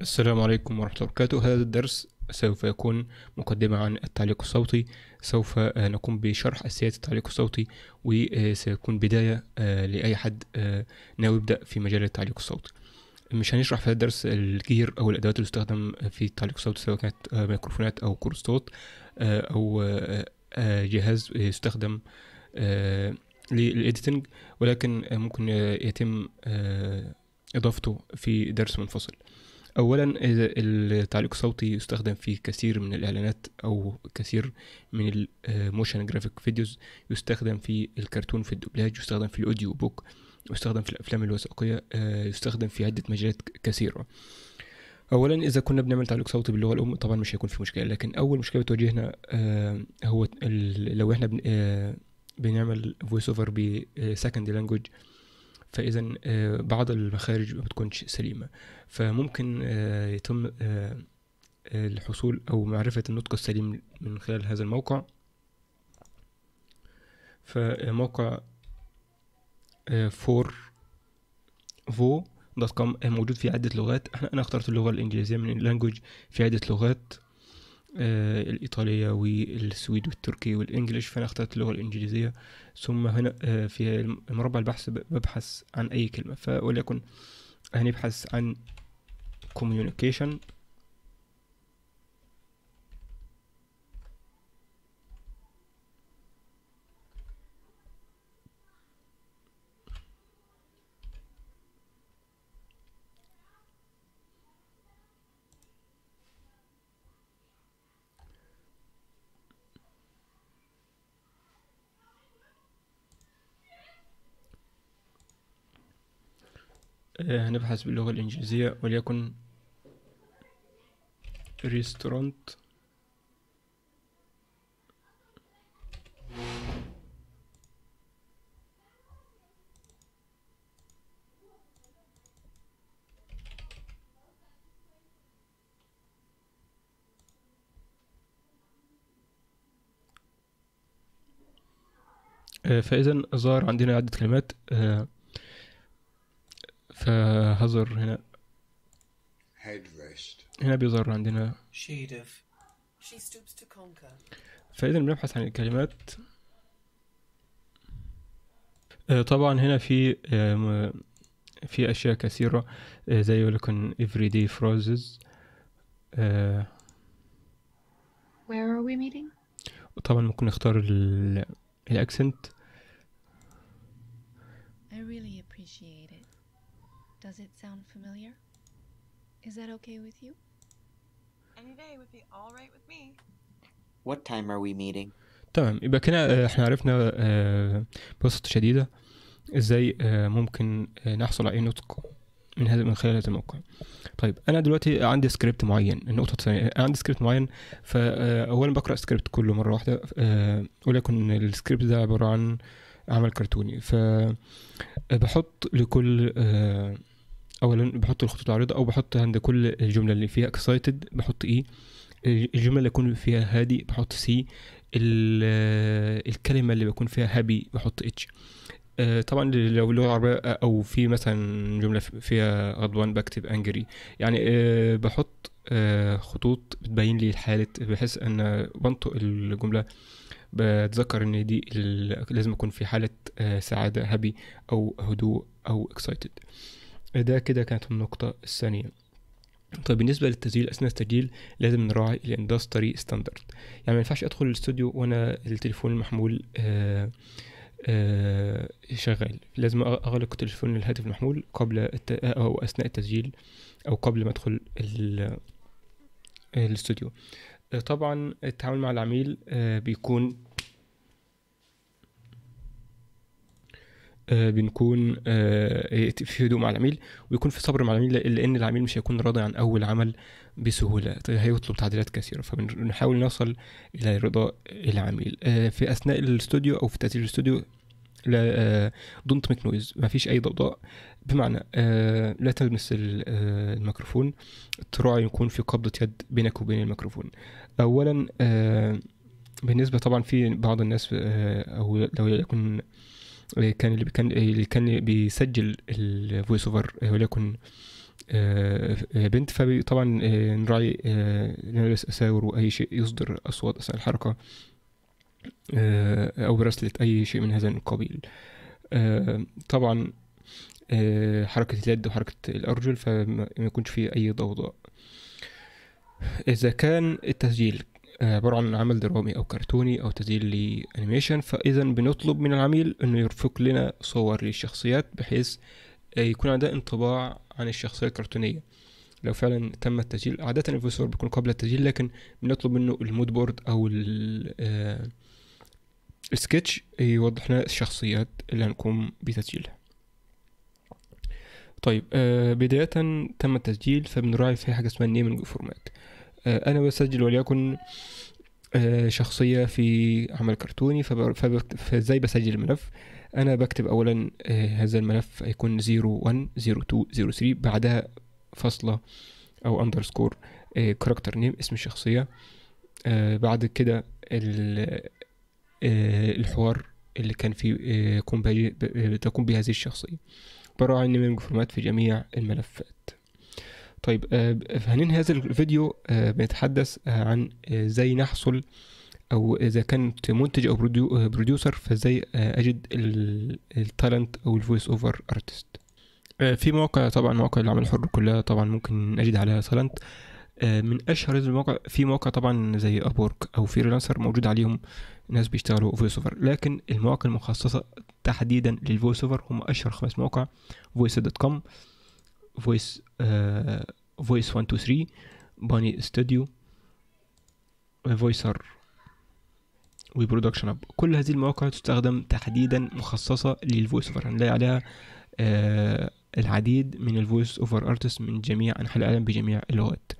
السلام عليكم ورحمة الله وبركاته هذا الدرس سوف يكون مقدمة عن التعليق الصوتي سوف آه، نقوم بشرح أساسيات التعليق الصوتي وسيكون بداية آه، لأي حد آه، ناوي يبدأ في مجال التعليق الصوتي مش هنشرح في هذا الدرس الجير أو الأدوات اللي تستخدم في التعليق الصوتي سواء كانت ميكروفونات أو كورس صوت أو جهاز يستخدم للإيديتنج ولكن ممكن يتم إضافته في درس منفصل اولا التعليق الصوتي يستخدم في كثير من الاعلانات او كثير من الموشن جرافيك فيديوز يستخدم في الكرتون في الدوبلاج يستخدم في الاوديو بوك يستخدم في الافلام الوثائقيه آه، يستخدم في عده مجالات كثيره اولا اذا كنا بنعمل تعليق صوتي باللغه الام طبعا مش هيكون في مشكله لكن اول مشكله بتواجهنا آه، هو لو احنا آه، بنعمل فويس اوفر بسكند لانجوج فاذا آه، بعض المخارج ما بتكونش سليمه فممكن آه، يتم آه، الحصول او معرفه النطق السليم من خلال هذا الموقع فموقع فور فو دوت كوم موجود في عدة لغات انا اخترت اللغة الانجليزية من اللانجوج في عدة لغات آه، الإيطالية والسويد والتركي والإنجليش فأنا اخترت اللغة الإنجليزية ثم هنا آه، في مربع البحث ببحث عن أي كلمة فوليكن هنبحث عن communication هنبحث آه، باللغة الإنجليزية وليكن ريستورانت آه، فإذا ظهر عندنا عدة كلمات آه، فهزر هنا هنا بيظهر عندنا فإذا بنبحث عن الكلمات آه، طبعا هنا في آه، في أشياء كثيرة آه، زي ولكن everyday phrases Where are we meeting? وطبعا ممكن نختار الاكسنت I really appreciate it. Does it sound familiar? Is that okay with you? Any day would be all right with me. What time are we meeting? تمام يبقى كده آه، احنا عرفنا آه، ببساطة شديدة ازاي آه، ممكن نحصل على اي نطق من هذا من خلال هذا الموقع طيب انا دلوقتي عندي سكريبت معين النقطه الثانيه انا عندي سكريبت معين فاولا بقرا سكريبت كله مره واحده ولكن السكريبت ده عباره عن عمل كرتوني فبحط آه، لكل آه، اولا بحط الخطوط العريضه او بحط عند كل الجمله اللي فيها اكسايتد بحط اي آه، الجمله اللي يكون فيها هادي بحط سي الكلمه اللي بكون فيها هابي بحط اتش طبعا لو اللغه العربيه او في مثلا جمله فيها غضبان بكتب انجري يعني بحط خطوط بتبين لي الحاله بحيث ان بنطق الجمله بتذكر ان دي لازم اكون في حاله آه، سعاده هابي او هدوء او اكسايتد ده كده كانت النقطه الثانيه طيب بالنسبة للتسجيل أثناء التسجيل لازم نراعي الاندستري ستاندرد يعني ما ينفعش أدخل الاستوديو وأنا التليفون المحمول آآ آه، آآ آه، شغال لازم أغلق تليفون الهاتف المحمول قبل الت... أو أثناء التسجيل أو قبل ما أدخل ال... الاستوديو آه، طبعا التعامل مع العميل آه، بيكون آه، بنكون إيه، في هدوء مع العميل ويكون في صبر مع العميل لان العميل مش هيكون راضي عن اول عمل بسهوله طيب، هيطلب تعديلات كثيره فبنحاول نصل الى رضا العميل في اثناء الاستوديو او في تسجيل الاستوديو لا دونت ميك نويز ما فيش اي ضوضاء بمعنى آه، لا تلمس آه، الميكروفون تراعي يكون في قبضه يد بينك وبين الميكروفون اولا آه، بالنسبه طبعا في بعض الناس او لو يكون كان اللي كان اللي كان بيسجل الفويس اوفر وليكن بنت فطبعا نراعي نلبس اساور واي شيء يصدر اصوات اثناء الحركه أو برسلة أي شيء من هذا القبيل آه، طبعا آه، حركة اليد وحركة الأرجل فما يكونش فيه أي ضوضاء إذا كان التسجيل آه، عبارة عن عمل درامي أو كرتوني أو تسجيل لأنيميشن فإذا بنطلب من العميل إنه يرفق لنا صور للشخصيات بحيث يكون عندنا انطباع عن الشخصية الكرتونية لو فعلا تم التسجيل عادة الفيسور بيكون قبل التسجيل لكن بنطلب منه المود بورد أو ال السكتش يوضح لنا الشخصيات اللي هنقوم بتسجيلها طيب آه بداية تم التسجيل فبنراعي في حاجة اسمها نيمينج فورمات آه أنا بسجل وليكن آه شخصية في عمل كرتوني فازاي بسجل الملف أنا بكتب أولا آه هذا الملف هيكون 01 02 03 بعدها فاصلة أو أندرسكور كاركتر نيم اسم الشخصية آه، بعد كده آه، الحوار اللي كان فيه تقوم آه، به هذه الشخصية براعي النمية فورمات في جميع الملفات طيب آه، هننهي هذا الفيديو بنتحدث عن ازاي نحصل او اذا كنت منتج او بروديوسر فازاي اجد التالنت او الفويس اوفر ارتست في مواقع طبعا مواقع العمل الحر كلها طبعا ممكن اجد عليها تالنت آه، من اشهر المواقع في مواقع طبعا زي ابورك او فريلانسر موجود عليهم ناس بيشتغلوا فويس اوفر لكن المواقع المخصصه تحديدا للفويس اوفر هم اشهر خمس مواقع فويس دوت كوم فويس فويس 123 باني ستوديو فويسر وبرودكشن اب كل هذه المواقع تستخدم تحديدا مخصصه للفويس اوفر هنلاقي عليها آه العديد من الفويس اوفر ارتست من جميع انحاء العالم بجميع اللغات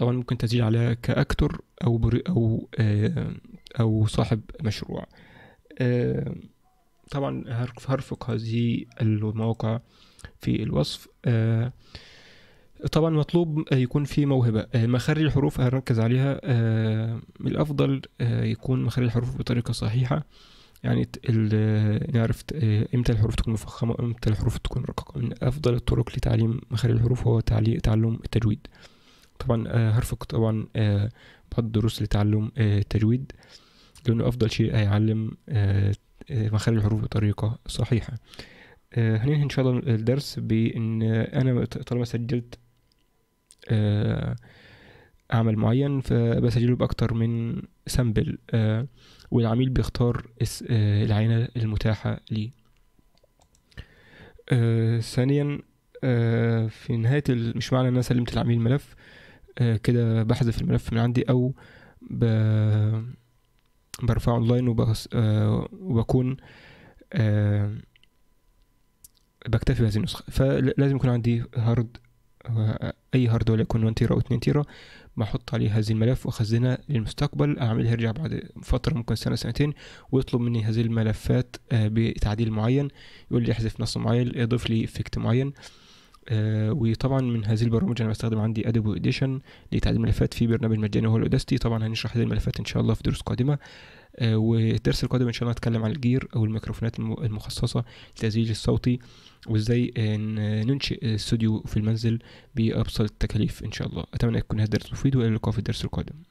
طبعا ممكن تسجيل عليها كأكتور أو بري أو آه، أو صاحب مشروع آه، طبعا هرفق هذه المواقع في الوصف آه، طبعا مطلوب يكون في موهبة مخارج الحروف هنركز عليها الأفضل يكون مخارج الحروف بطريقة صحيحة يعني نعرف امتى الحروف تكون مفخمة امتى الحروف تكون رققة من أفضل الطرق لتعليم مخارج الحروف هو تعليم التجويد طبعا آه، هرفق طبعا آه، بعض الدروس لتعلم التجويد آه، لأنه أفضل شيء هيعلم مخارج الحروف بطريقة صحيحة هننهي إن شاء الله الدرس بإن أنا طالما سجلت عمل معين فبسجله بأكتر من سامبل والعميل بيختار العينة المتاحة ليه ثانيا في نهاية مش معنى إن أنا سلمت العميل الملف كده بحذف الملف من عندي او ب... برفعه اونلاين وبس... آه، وبكون آه، بكتفي بهذه النسخة فلازم يكون عندي هارد اي هارد يكون 1 تيرا او 2 تيرا بحط عليه هذه الملف واخزنها للمستقبل اعملها إيه؟ يرجع بعد فتره ممكن سنه سنتين ويطلب مني هذه الملفات آه، بتعديل معين يقول لي احذف نص معين اضيف لي افكت معين آه، وطبعا من هذه البرامج انا بستخدم عندي ادوب اديشن لتعديل الملفات في برنامج مجاني هو الاوداستي طبعا هنشرح هذه الملفات ان شاء الله في دروس قادمه آه، والدرس القادم ان شاء الله هتكلم عن الجير او الميكروفونات المخصصه للتسجيل الصوتي وازاي ننشئ استوديو في المنزل بابسط التكاليف ان شاء الله اتمنى يكون هذا الدرس مفيد والى اللقاء في الدرس القادم